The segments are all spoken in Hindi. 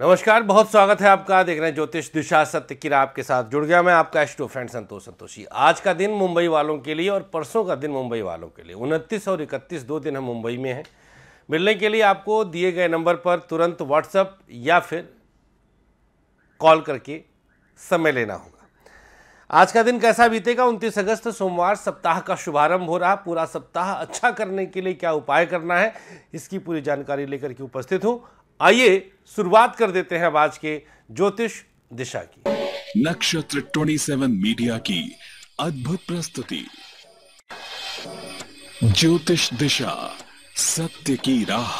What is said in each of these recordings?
नमस्कार बहुत स्वागत है आपका देख रहे हैं ज्योतिष दिशा सत्य किरा आपके साथ जुड़ गया मैं आपका एस्ट्रो फ्रेंड संतोष संतोषी आज का दिन मुंबई वालों के लिए और परसों का दिन मुंबई वालों के लिए उनतीस और इकतीस दो दिन हम मुंबई में हैं मिलने के लिए आपको दिए गए नंबर पर तुरंत व्हाट्सअप या फिर कॉल करके समय लेना होगा आज का दिन कैसा बीतेगा उनतीस अगस्त सोमवार सप्ताह का शुभारंभ हो रहा पूरा सप्ताह अच्छा करने के लिए क्या उपाय करना है इसकी पूरी जानकारी लेकर के उपस्थित हूँ आइए शुरुआत कर देते हैं आज के ज्योतिष दिशा की नक्षत्र 27 मीडिया की अद्भुत प्रस्तुति ज्योतिष दिशा सत्य की राह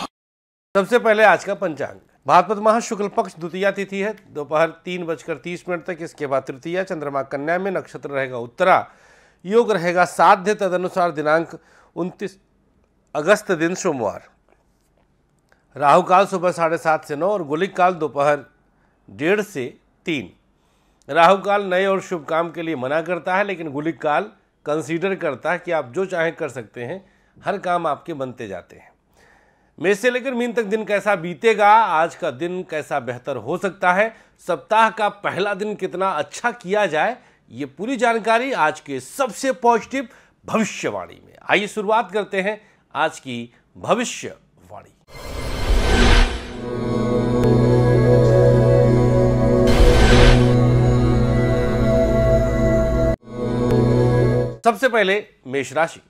सबसे पहले आज का पंचांग भाद्रपद माह शुक्ल पक्ष द्वितीय तिथि है दोपहर तीन बजकर तीस मिनट तक इसके बाद तृतीया चंद्रमा कन्या में नक्षत्र रहेगा उत्तरा योग रहेगा साध्य तदनुसार दिनांक 29 अगस्त दिन सोमवार राहु काल सुबह साढ़े सात से नौ और गुलिक काल दोपहर डेढ़ से तीन राहु काल नए और शुभ काम के लिए मना करता है लेकिन गुलिक काल कंसीडर करता है कि आप जो चाहें कर सकते हैं हर काम आपके बनते जाते हैं मेष से लेकर मीन तक दिन कैसा बीतेगा आज का दिन कैसा बेहतर हो सकता है सप्ताह का पहला दिन कितना अच्छा किया जाए ये पूरी जानकारी आज के सबसे पॉजिटिव भविष्यवाणी में आइए शुरुआत करते हैं आज की भविष्य सबसे पहले मेष राशि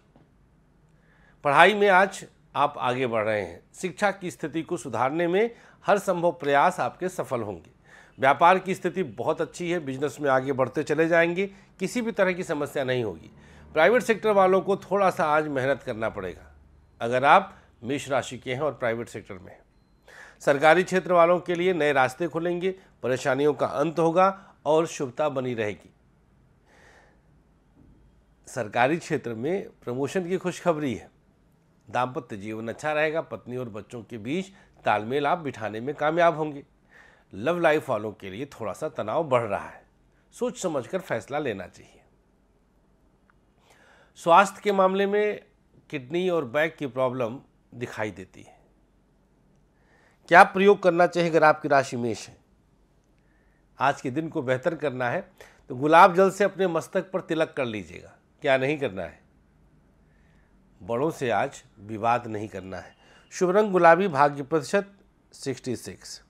पढ़ाई में आज आप आगे बढ़ रहे हैं शिक्षा की स्थिति को सुधारने में हर संभव प्रयास आपके सफल होंगे व्यापार की स्थिति बहुत अच्छी है बिजनेस में आगे बढ़ते चले जाएंगे किसी भी तरह की समस्या नहीं होगी प्राइवेट सेक्टर वालों को थोड़ा सा आज मेहनत करना पड़ेगा अगर आप मेष राशि के हैं और प्राइवेट सेक्टर में हैं सरकारी क्षेत्र वालों के लिए नए रास्ते खुलेंगे परेशानियों का अंत होगा और शुभता बनी रहेगी सरकारी क्षेत्र में प्रमोशन की खुशखबरी है दाम्पत्य जीवन अच्छा रहेगा पत्नी और बच्चों के बीच तालमेल आप बिठाने में कामयाब होंगे लव लाइफ वालों के लिए थोड़ा सा तनाव बढ़ रहा है सोच समझकर फैसला लेना चाहिए स्वास्थ्य के मामले में किडनी और बैक की प्रॉब्लम दिखाई देती है क्या प्रयोग करना चाहिए अगर आपकी राशि मेष है आज के दिन को बेहतर करना है तो गुलाब जल से अपने मस्तक पर तिलक कर लीजिएगा क्या नहीं करना है बड़ों से आज विवाद नहीं करना है शुभ रंग गुलाबी भाग्य प्रतिशत सिक्सटी सिक्स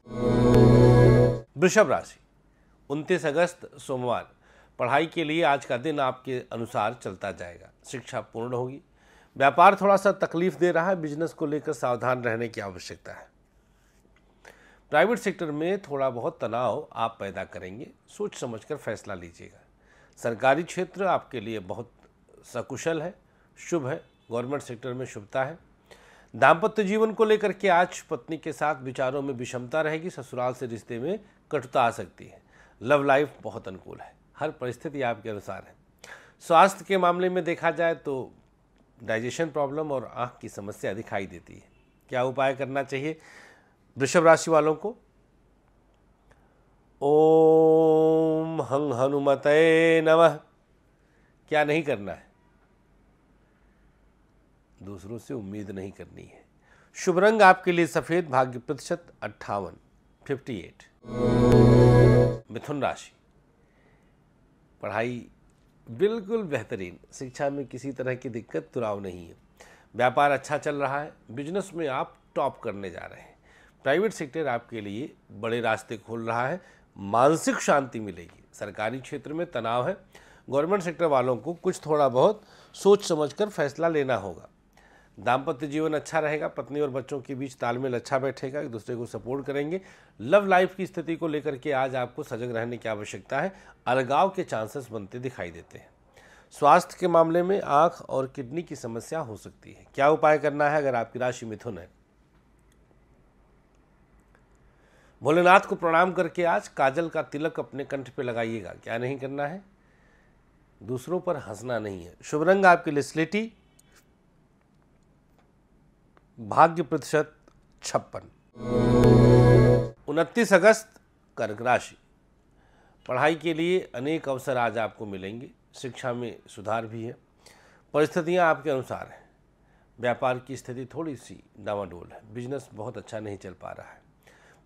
वृषभ राशि उनतीस अगस्त सोमवार पढ़ाई के लिए आज का दिन आपके अनुसार चलता जाएगा शिक्षा पूर्ण होगी व्यापार थोड़ा सा तकलीफ दे रहा है बिजनेस को लेकर सावधान रहने की आवश्यकता है प्राइवेट सेक्टर में थोड़ा बहुत तनाव आप पैदा करेंगे सोच समझकर फैसला लीजिएगा सरकारी क्षेत्र आपके लिए बहुत सकुशल है शुभ है गवर्नमेंट सेक्टर में शुभता है दाम्पत्य जीवन को लेकर के आज पत्नी के साथ विचारों में विषमता रहेगी ससुराल से रिश्ते में कटुता आ सकती है लव लाइफ बहुत अनुकूल है हर परिस्थिति आपके अनुसार है स्वास्थ्य के मामले में देखा जाए तो डाइजेशन प्रॉब्लम और आँख की समस्या दिखाई देती है क्या उपाय करना चाहिए वृषभ राशि वालों को ओम हंग हनुमत नमः क्या नहीं करना है दूसरों से उम्मीद नहीं करनी है शुभ रंग आपके लिए सफ़ेद भाग्य प्रतिशत अट्ठावन फिफ्टी एट मिथुन राशि पढ़ाई बिल्कुल बेहतरीन शिक्षा में किसी तरह की दिक्कत तुराव नहीं है व्यापार अच्छा चल रहा है बिजनेस में आप टॉप करने जा रहे हैं प्राइवेट सेक्टर आपके लिए बड़े रास्ते खोल रहा है मानसिक शांति मिलेगी सरकारी क्षेत्र में तनाव है गवर्नमेंट सेक्टर वालों को कुछ थोड़ा बहुत सोच समझकर फैसला लेना होगा दाम्पत्य जीवन अच्छा रहेगा पत्नी और बच्चों के बीच तालमेल अच्छा बैठेगा एक दूसरे को सपोर्ट करेंगे लव लाइफ की स्थिति को लेकर के आज आपको सजग रहने की आवश्यकता है अलगाव के चांसेस बनते दिखाई देते हैं स्वास्थ्य के मामले में आंख और किडनी की समस्या हो सकती है क्या उपाय करना है अगर आपकी राशि मिथुन है भोलेनाथ को प्रणाम करके आज काजल का तिलक अपने कंठ पे लगाइएगा क्या नहीं करना है दूसरों पर हंसना नहीं है शुभ रंग आपके लिए स्लेटी भाग्य प्रतिशत छप्पन उनतीस अगस्त कर्क राशि पढ़ाई के लिए अनेक अवसर आज आपको मिलेंगे शिक्षा में सुधार भी है परिस्थितियाँ आपके अनुसार हैं व्यापार की स्थिति थोड़ी सी डावाडोल है बिजनेस बहुत अच्छा नहीं चल पा रहा है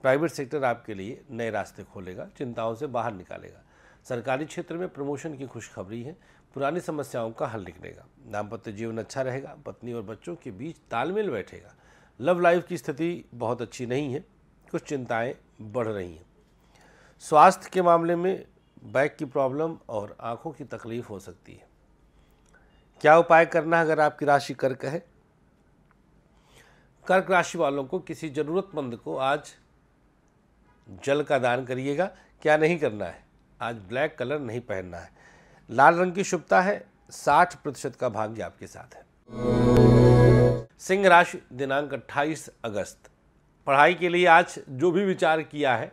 प्राइवेट सेक्टर आपके लिए नए रास्ते खोलेगा चिंताओं से बाहर निकालेगा सरकारी क्षेत्र में प्रमोशन की खुशखबरी है पुरानी समस्याओं का हल निकलेगा दाम्पत्य जीवन अच्छा रहेगा पत्नी और बच्चों के बीच तालमेल बैठेगा लव लाइफ की स्थिति बहुत अच्छी नहीं है कुछ चिंताएं बढ़ रही हैं स्वास्थ्य के मामले में बैक की प्रॉब्लम और आंखों की तकलीफ हो सकती है क्या उपाय करना है अगर आपकी राशि कर्क है कर्क राशि वालों को किसी ज़रूरतमंद को आज जल का दान करिएगा क्या नहीं करना है आज ब्लैक कलर नहीं पहनना है लाल रंग की शुभता है साठ प्रतिशत का भाग्य आपके साथ है सिंह राशि दिनांक 28 अगस्त पढ़ाई के लिए आज जो भी विचार किया है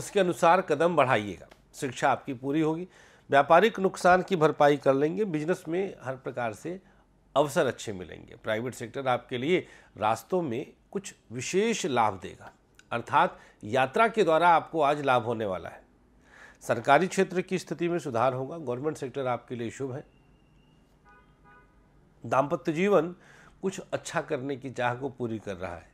उसके अनुसार कदम बढ़ाइएगा शिक्षा आपकी पूरी होगी व्यापारिक नुकसान की भरपाई कर लेंगे बिजनेस में हर प्रकार से अवसर अच्छे मिलेंगे प्राइवेट सेक्टर आपके लिए रास्तों में कुछ विशेष लाभ देगा अर्थात यात्रा के द्वारा आपको आज लाभ होने वाला है सरकारी क्षेत्र की स्थिति में सुधार होगा गवर्नमेंट सेक्टर आपके लिए शुभ है दाम्पत्य जीवन कुछ अच्छा करने की चाह को पूरी कर रहा है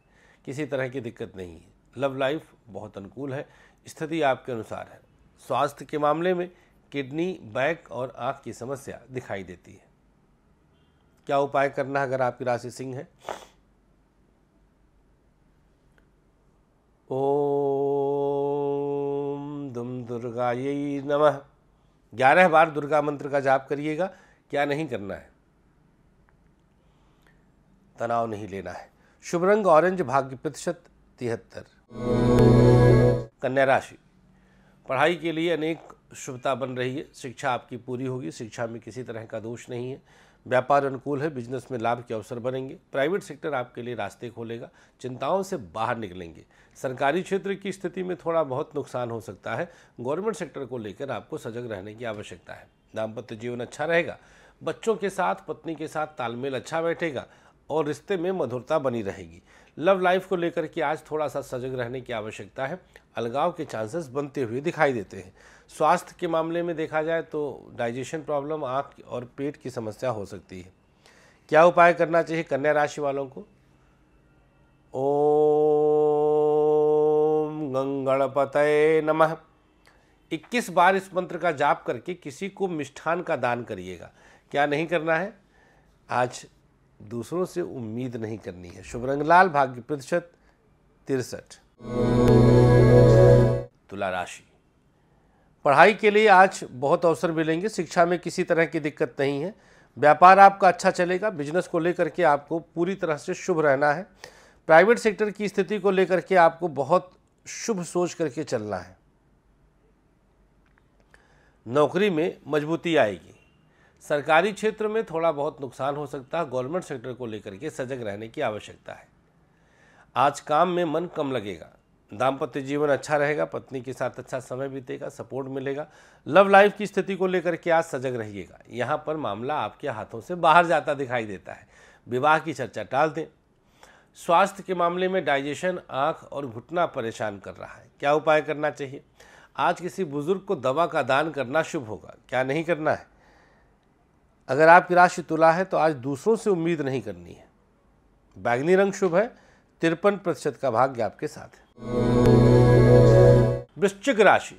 किसी तरह की दिक्कत नहीं है लव लाइफ बहुत अनुकूल है स्थिति आपके अनुसार है स्वास्थ्य के मामले में किडनी बैक और आँख की समस्या दिखाई देती है क्या उपाय करना अगर आपकी राशि सिंह है ओ दुर्गा ये नम ग्यारह बार दुर्गा मंत्र का जाप करिएगा क्या नहीं करना है तनाव नहीं लेना है शुभ रंग ऑरेंज भाग्य प्रतिशत तिहत्तर कन्या राशि पढ़ाई के लिए अनेक शुभता बन रही है शिक्षा आपकी पूरी होगी शिक्षा में किसी तरह का दोष नहीं है व्यापार अनुकूल है बिजनेस में लाभ के अवसर बनेंगे प्राइवेट सेक्टर आपके लिए रास्ते खोलेगा चिंताओं से बाहर निकलेंगे सरकारी क्षेत्र की स्थिति में थोड़ा बहुत नुकसान हो सकता है गवर्नमेंट सेक्टर को लेकर आपको सजग रहने की आवश्यकता है दाम्पत्य जीवन अच्छा रहेगा बच्चों के साथ पत्नी के साथ तालमेल अच्छा बैठेगा और रिश्ते में मधुरता बनी रहेगी लव लाइफ को लेकर के आज थोड़ा सा सजग रहने की आवश्यकता है अलगाव के चांसेस बनते हुए दिखाई देते हैं स्वास्थ्य के मामले में देखा जाए तो डाइजेशन प्रॉब्लम आँख और पेट की समस्या हो सकती है क्या उपाय करना चाहिए कन्या राशि वालों को ओम गंगणपतये नमः 21 बार इस मंत्र का जाप करके किसी को मिष्ठान का दान करिएगा क्या नहीं करना है आज दूसरों से उम्मीद नहीं करनी है शुभ रंगलाल भाग्य प्रतिशत तिरसठ तुला राशि पढ़ाई के लिए आज बहुत अवसर मिलेंगे शिक्षा में किसी तरह की दिक्कत नहीं है व्यापार आपका अच्छा चलेगा बिजनेस को लेकर के आपको पूरी तरह से शुभ रहना है प्राइवेट सेक्टर की स्थिति को लेकर के आपको बहुत शुभ सोच करके चलना है नौकरी में मजबूती आएगी सरकारी क्षेत्र में थोड़ा बहुत नुकसान हो सकता है गवर्नमेंट सेक्टर को लेकर के सजग रहने की आवश्यकता है आज काम में मन कम लगेगा दाम्पत्य जीवन अच्छा रहेगा पत्नी के साथ अच्छा समय बीतेगा सपोर्ट मिलेगा लव लाइफ की स्थिति को लेकर के आज सजग रहिएगा यहाँ पर मामला आपके हाथों से बाहर जाता दिखाई देता है विवाह की चर्चा टाल दें स्वास्थ्य के मामले में डाइजेशन आँख और घुटना परेशान कर रहा है क्या उपाय करना चाहिए आज किसी बुजुर्ग को दवा का दान करना शुभ होगा क्या नहीं करना है अगर आपकी राशि तुला है तो आज दूसरों से उम्मीद नहीं करनी है बैगनी रंग शुभ है तिरपन प्रतिशत का भाग्य आपके साथ है वृश्चिक राशि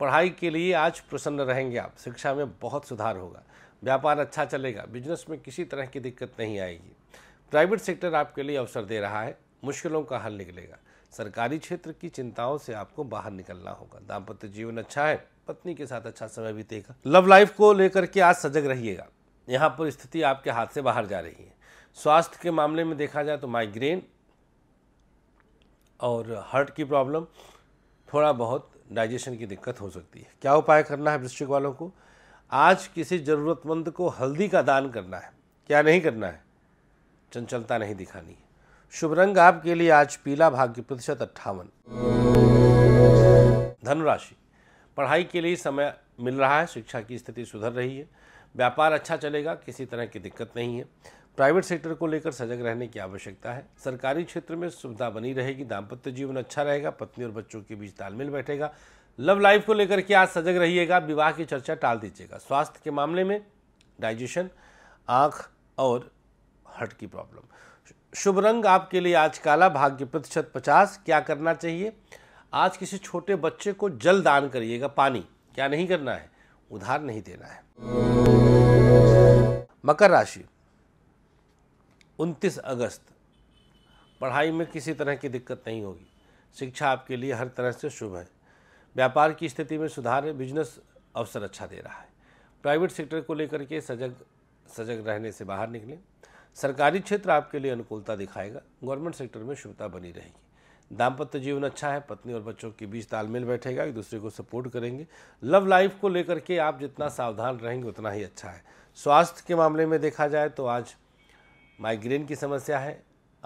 पढ़ाई के लिए आज प्रसन्न रहेंगे आप शिक्षा में बहुत सुधार होगा व्यापार अच्छा चलेगा बिजनेस में किसी तरह की दिक्कत नहीं आएगी प्राइवेट सेक्टर आपके लिए अवसर दे रहा है मुश्किलों का हल निकलेगा सरकारी क्षेत्र की चिंताओं से आपको बाहर निकलना होगा दाम्पत्य जीवन अच्छा है पत्नी के साथ अच्छा समय बीतेगा लव लाइफ को लेकर के आज सजग रहिएगा यहाँ पर स्थिति आपके हाथ से बाहर जा रही है स्वास्थ्य के मामले में देखा जाए तो माइग्रेन और हार्ट की प्रॉब्लम थोड़ा बहुत डाइजेशन की दिक्कत हो सकती है क्या उपाय करना है वृश्चिक वालों को आज किसी ज़रूरतमंद को हल्दी का दान करना है क्या नहीं करना है चंचलता नहीं दिखानी है शुभ रंग आपके लिए आज पीला भाग्य प्रतिशत अट्ठावन धनुराशि पढ़ाई के लिए समय मिल रहा है शिक्षा की स्थिति सुधर रही है व्यापार अच्छा चलेगा किसी तरह की दिक्कत नहीं है प्राइवेट सेक्टर को लेकर सजग रहने की आवश्यकता है सरकारी क्षेत्र में सुविधा बनी रहेगी दाम्पत्य जीवन अच्छा रहेगा पत्नी और बच्चों के बीच तालमेल बैठेगा लव लाइफ को लेकर के आज सजग रहिएगा विवाह की चर्चा टाल दीजिएगा स्वास्थ्य के मामले में डाइजेशन आँख और हर्ट की प्रॉब्लम शुभ रंग आपके लिए आज काला भाग्य प्रतिशत पचास क्या करना चाहिए आज किसी छोटे बच्चे को जल दान करिएगा पानी क्या नहीं करना है उधार नहीं देना है मकर राशि 29 अगस्त पढ़ाई में किसी तरह की दिक्कत नहीं होगी शिक्षा आपके लिए हर तरह से शुभ है व्यापार की स्थिति में सुधार है बिजनेस अवसर अच्छा दे रहा है प्राइवेट सेक्टर को लेकर के सजग सजग रहने से बाहर निकलें सरकारी क्षेत्र आपके लिए अनुकूलता दिखाएगा गवर्नमेंट सेक्टर में शुभता बनी रहेगी दाम्पत्य जीवन अच्छा है पत्नी और बच्चों के बीच तालमेल बैठेगा एक दूसरे को सपोर्ट करेंगे लव लाइफ को लेकर के आप जितना सावधान रहेंगे उतना ही अच्छा है स्वास्थ्य के मामले में देखा जाए तो आज माइग्रेन की समस्या है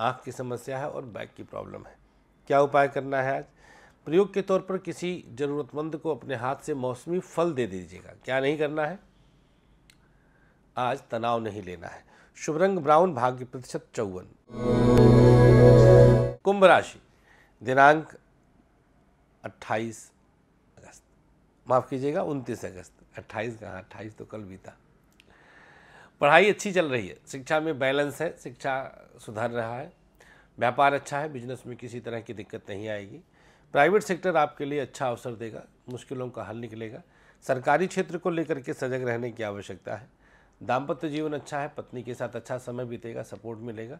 आँख की समस्या है और बैक की प्रॉब्लम है क्या उपाय करना है आज प्रयोग के तौर पर किसी ज़रूरतमंद को अपने हाथ से मौसमी फल दे दीजिएगा क्या नहीं करना है आज तनाव नहीं लेना है शुभ रंग ब्राउन भाग्य प्रतिशत चौवन कुंभ राशि दिनांक 28 अगस्त माफ़ कीजिएगा 29 अगस्त 28 कहाँ 28 तो कल बीता पढ़ाई अच्छी चल रही है शिक्षा में बैलेंस है शिक्षा सुधर रहा है व्यापार अच्छा है बिजनेस में किसी तरह की दिक्कत नहीं आएगी प्राइवेट सेक्टर आपके लिए अच्छा अवसर देगा मुश्किलों का हल निकलेगा सरकारी क्षेत्र को लेकर के सजग रहने की आवश्यकता है दाम्पत्य जीवन अच्छा है पत्नी के साथ अच्छा समय बीतेगा सपोर्ट मिलेगा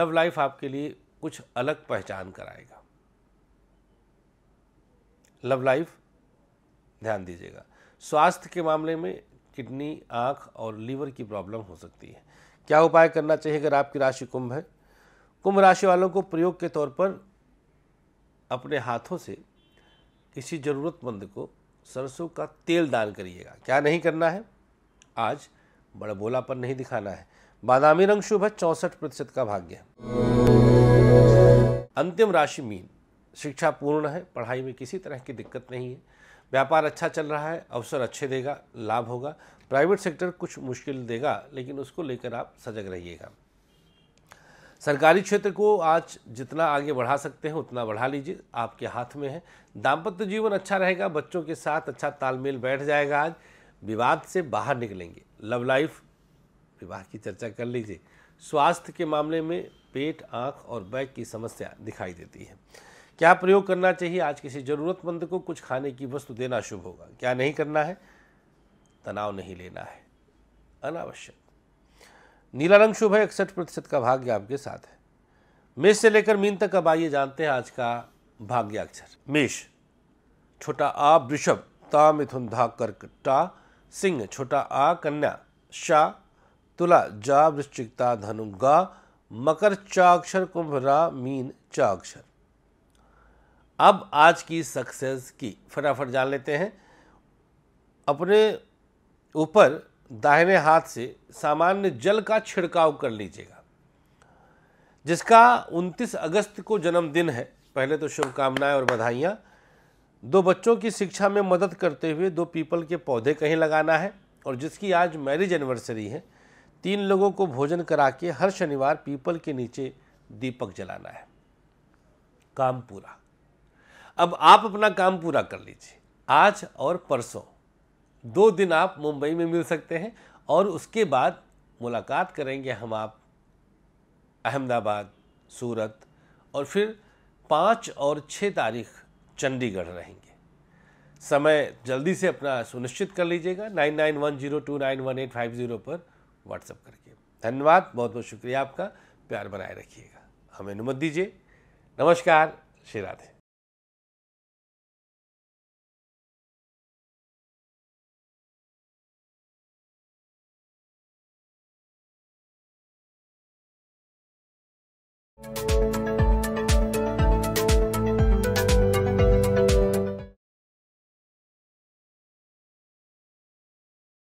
लव लाइफ आपके लिए कुछ अलग पहचान कराएगा लव लाइफ ध्यान दीजिएगा स्वास्थ्य के मामले में किडनी आँख और लीवर की प्रॉब्लम हो सकती है क्या उपाय करना चाहिए अगर आपकी राशि कुंभ है कुंभ राशि वालों को प्रयोग के तौर पर अपने हाथों से किसी ज़रूरतमंद को सरसों का तेल दान करिएगा क्या नहीं करना है आज पर नहीं दिखाना है बादामी रंग शुभ है चौंसठ प्रतिशत का भाग्य अंतिम राशि मीन शिक्षा पूर्ण है पढ़ाई में किसी तरह की दिक्कत नहीं है व्यापार अच्छा चल रहा है अवसर अच्छे देगा लाभ होगा प्राइवेट सेक्टर कुछ मुश्किल देगा लेकिन उसको लेकर आप सजग रहिएगा सरकारी क्षेत्र को आज जितना आगे बढ़ा सकते हैं उतना बढ़ा लीजिए आपके हाथ में है दाम्पत्य जीवन अच्छा रहेगा बच्चों के साथ अच्छा तालमेल बैठ जाएगा आज विवाद से बाहर निकलेंगे लव लाइफ विवाह की चर्चा कर लीजिए स्वास्थ्य के मामले में पेट आँख और बैक की समस्या दिखाई देती है क्या प्रयोग करना चाहिए आज किसी ज़रूरतमंद को कुछ खाने की वस्तु देना शुभ होगा क्या नहीं करना है तनाव नहीं लेना है अनावश्यक नीला रंग शुभ है इकसठ प्रतिशत का भाग्य आपके साथ है मेष से लेकर मीन तक अब आइए जानते हैं आज का भाग्याक्षर मेष छोटा आ वृषभ ता मिथुन धा कर्क टा सिंह छोटा आ कन्या शा तुला जा वृश्चिकता धनु गा मकर चाक्षर कुंभ रा मीन चाक्षर अब आज की सक्सेस की फटाफट जान लेते हैं अपने ऊपर दाहिने हाथ से सामान्य जल का छिड़काव कर लीजिएगा जिसका 29 अगस्त को जन्मदिन है पहले तो शुभकामनाएं और बधाइयाँ दो बच्चों की शिक्षा में मदद करते हुए दो पीपल के पौधे कहीं लगाना है और जिसकी आज मैरिज एनिवर्सरी है तीन लोगों को भोजन करा के हर शनिवार पीपल के नीचे दीपक जलाना है काम पूरा अब आप अपना काम पूरा कर लीजिए आज और परसों दो दिन आप मुंबई में मिल सकते हैं और उसके बाद मुलाकात करेंगे हम आप अहमदाबाद सूरत और फिर पाँच और छः तारीख चंडीगढ़ रहेंगे समय जल्दी से अपना सुनिश्चित कर लीजिएगा nine nine one zero two nine one eight five zero पर व्हाट्सअप करके धन्यवाद बहुत बहुत शुक्रिया आपका प्यार बनाए रखिएगा हमें अनुमत दीजिए नमस्कार श्री राधे Thank you.